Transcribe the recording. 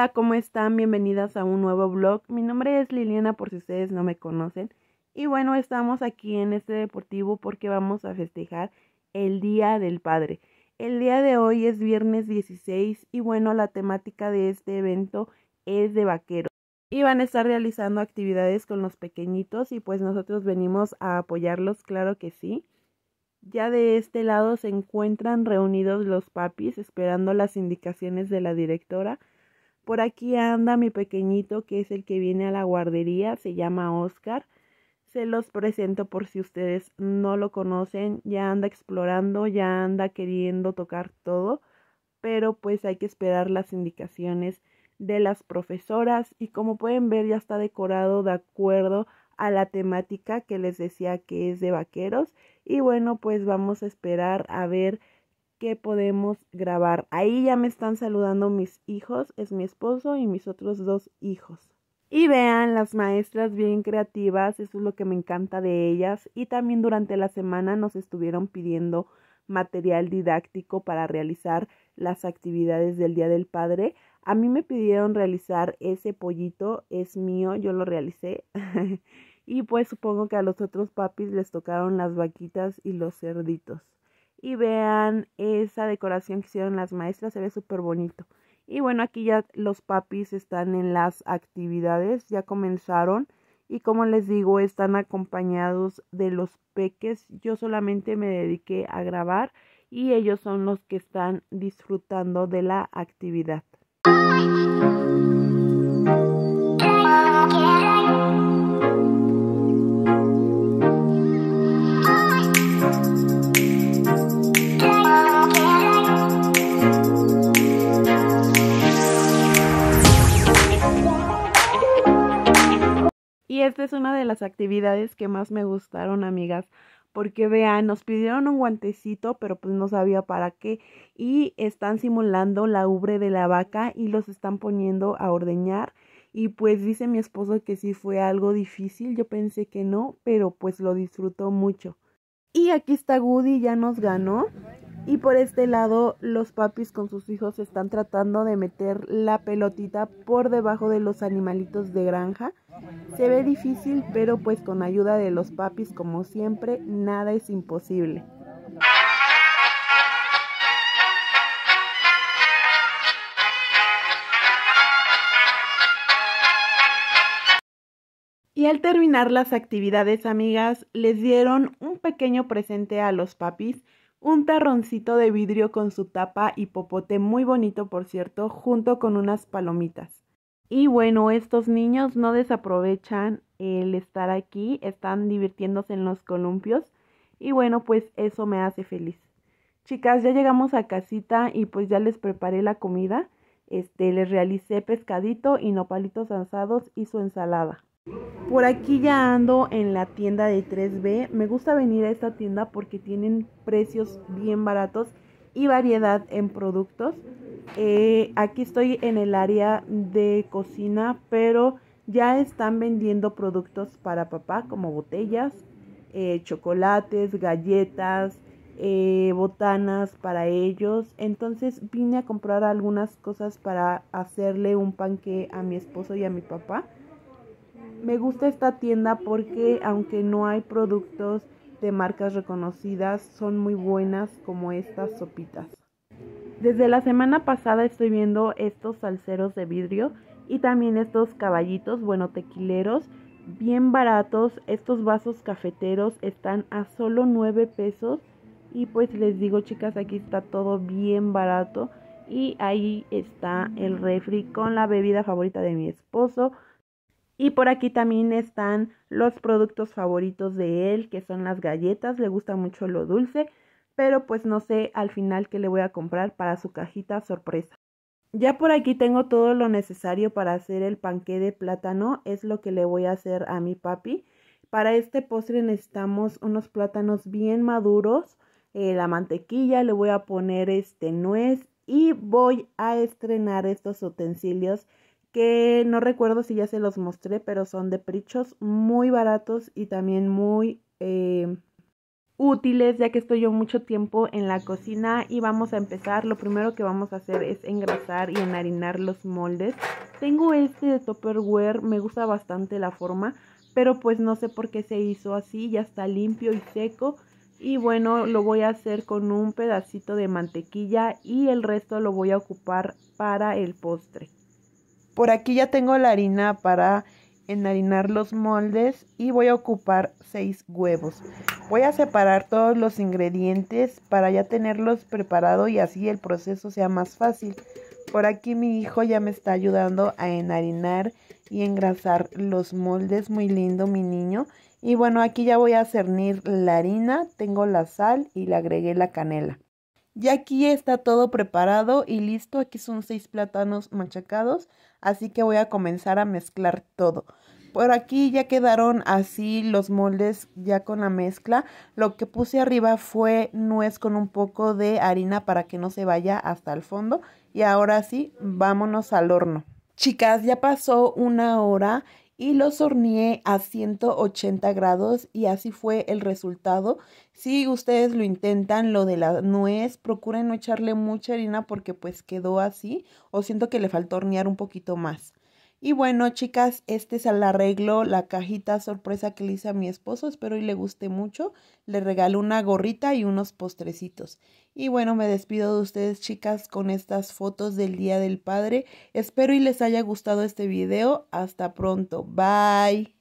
Hola, ¿cómo están? Bienvenidas a un nuevo blog Mi nombre es Liliana por si ustedes no me conocen. Y bueno, estamos aquí en este deportivo porque vamos a festejar el Día del Padre. El día de hoy es viernes 16 y bueno, la temática de este evento es de vaqueros. Y van a estar realizando actividades con los pequeñitos y pues nosotros venimos a apoyarlos, claro que sí. Ya de este lado se encuentran reunidos los papis esperando las indicaciones de la directora por aquí anda mi pequeñito que es el que viene a la guardería, se llama Oscar. Se los presento por si ustedes no lo conocen, ya anda explorando, ya anda queriendo tocar todo, pero pues hay que esperar las indicaciones de las profesoras y como pueden ver ya está decorado de acuerdo a la temática que les decía que es de vaqueros y bueno pues vamos a esperar a ver que podemos grabar. Ahí ya me están saludando mis hijos, es mi esposo y mis otros dos hijos. Y vean, las maestras bien creativas, eso es lo que me encanta de ellas. Y también durante la semana nos estuvieron pidiendo material didáctico para realizar las actividades del Día del Padre. A mí me pidieron realizar ese pollito, es mío, yo lo realicé. y pues supongo que a los otros papis les tocaron las vaquitas y los cerditos y vean esa decoración que hicieron las maestras, se ve súper bonito. Y bueno, aquí ya los papis están en las actividades, ya comenzaron. Y como les digo, están acompañados de los peques. Yo solamente me dediqué a grabar y ellos son los que están disfrutando de la actividad. Y esta es una de las actividades que más me gustaron, amigas. Porque vean, nos pidieron un guantecito, pero pues no sabía para qué. Y están simulando la ubre de la vaca y los están poniendo a ordeñar. Y pues dice mi esposo que sí fue algo difícil, yo pensé que no, pero pues lo disfrutó mucho. Y aquí está Goody, ya nos ganó. Y por este lado los papis con sus hijos están tratando de meter la pelotita por debajo de los animalitos de granja. Se ve difícil, pero pues con ayuda de los papis como siempre, nada es imposible. Y al terminar las actividades, amigas, les dieron un pequeño presente a los papis, un tarroncito de vidrio con su tapa y popote muy bonito, por cierto, junto con unas palomitas. Y bueno, estos niños no desaprovechan el estar aquí, están divirtiéndose en los columpios y bueno, pues eso me hace feliz. Chicas, ya llegamos a casita y pues ya les preparé la comida. Este, les realicé pescadito y nopalitos asados y su ensalada. Por aquí ya ando en la tienda de 3B. Me gusta venir a esta tienda porque tienen precios bien baratos y variedad en productos. Eh, aquí estoy en el área de cocina, pero ya están vendiendo productos para papá como botellas, eh, chocolates, galletas, eh, botanas para ellos. Entonces vine a comprar algunas cosas para hacerle un panque a mi esposo y a mi papá. Me gusta esta tienda porque aunque no hay productos de marcas reconocidas, son muy buenas como estas sopitas. Desde la semana pasada estoy viendo estos salseros de vidrio y también estos caballitos, bueno, tequileros, bien baratos. Estos vasos cafeteros están a solo 9 pesos. Y pues les digo, chicas, aquí está todo bien barato. Y ahí está el refri con la bebida favorita de mi esposo. Y por aquí también están los productos favoritos de él, que son las galletas. Le gusta mucho lo dulce pero pues no sé al final qué le voy a comprar para su cajita sorpresa. Ya por aquí tengo todo lo necesario para hacer el panqué de plátano, es lo que le voy a hacer a mi papi. Para este postre necesitamos unos plátanos bien maduros, eh, la mantequilla, le voy a poner este nuez y voy a estrenar estos utensilios que no recuerdo si ya se los mostré, pero son de prichos muy baratos y también muy eh, útiles ya que estoy yo mucho tiempo en la cocina y vamos a empezar. Lo primero que vamos a hacer es engrasar y enharinar los moldes. Tengo este de Tupperware, me gusta bastante la forma, pero pues no sé por qué se hizo así, ya está limpio y seco. Y bueno, lo voy a hacer con un pedacito de mantequilla y el resto lo voy a ocupar para el postre. Por aquí ya tengo la harina para enharinar los moldes y voy a ocupar 6 huevos. Voy a separar todos los ingredientes para ya tenerlos preparados y así el proceso sea más fácil. Por aquí mi hijo ya me está ayudando a enharinar y engrasar los moldes. Muy lindo mi niño. Y bueno, aquí ya voy a cernir la harina, tengo la sal y le agregué la canela. Ya aquí está todo preparado y listo. Aquí son seis plátanos machacados, así que voy a comenzar a mezclar todo. Por aquí ya quedaron así los moldes ya con la mezcla. Lo que puse arriba fue nuez con un poco de harina para que no se vaya hasta el fondo. Y ahora sí, vámonos al horno. Chicas, ya pasó una hora y los horneé a 180 grados y así fue el resultado. Si ustedes lo intentan, lo de la nuez, procuren no echarle mucha harina porque pues quedó así o siento que le faltó hornear un poquito más. Y bueno, chicas, este es el arreglo, la cajita sorpresa que le hice a mi esposo. Espero y le guste mucho. Le regaló una gorrita y unos postrecitos. Y bueno, me despido de ustedes, chicas, con estas fotos del Día del Padre. Espero y les haya gustado este video. Hasta pronto. Bye.